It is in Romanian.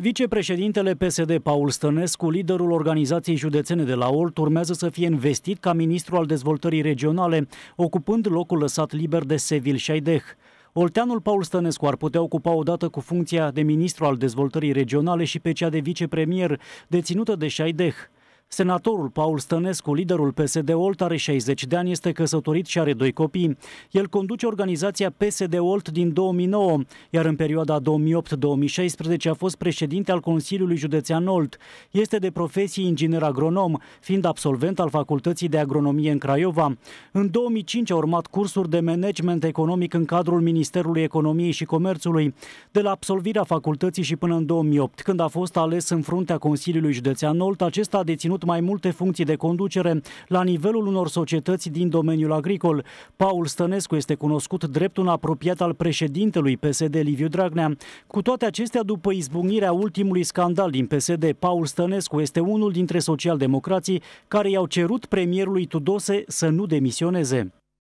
Vicepreședintele PSD Paul Stănescu, liderul organizației județene de la Olt, urmează să fie investit ca ministru al dezvoltării regionale, ocupând locul lăsat liber de Sevil Șaideh. Olteanul Paul Stănescu ar putea ocupa odată cu funcția de ministru al dezvoltării regionale și pe cea de vicepremier, deținută de Șaideh. Senatorul Paul Stănescu, liderul PSD Olt, are 60 de ani, este căsătorit și are doi copii. El conduce organizația PSD Olt din 2009, iar în perioada 2008-2016 a fost președinte al Consiliului Județean Olt. Este de profesie inginer agronom, fiind absolvent al Facultății de Agronomie în Craiova. În 2005 a urmat cursuri de management economic în cadrul Ministerului Economiei și Comerțului. De la absolvirea facultății și până în 2008, când a fost ales în fruntea Consiliului Județean Olt, acesta a deținut avut mai multe funcții de conducere la nivelul unor societăți din domeniul agricol. Paul Stănescu este cunoscut drept un apropiat al președintelui PSD Liviu Dragnea. Cu toate acestea, după izbucnirea ultimului scandal din PSD, Paul Stănescu este unul dintre socialdemocrații care i-au cerut premierului Tudose să nu demisioneze.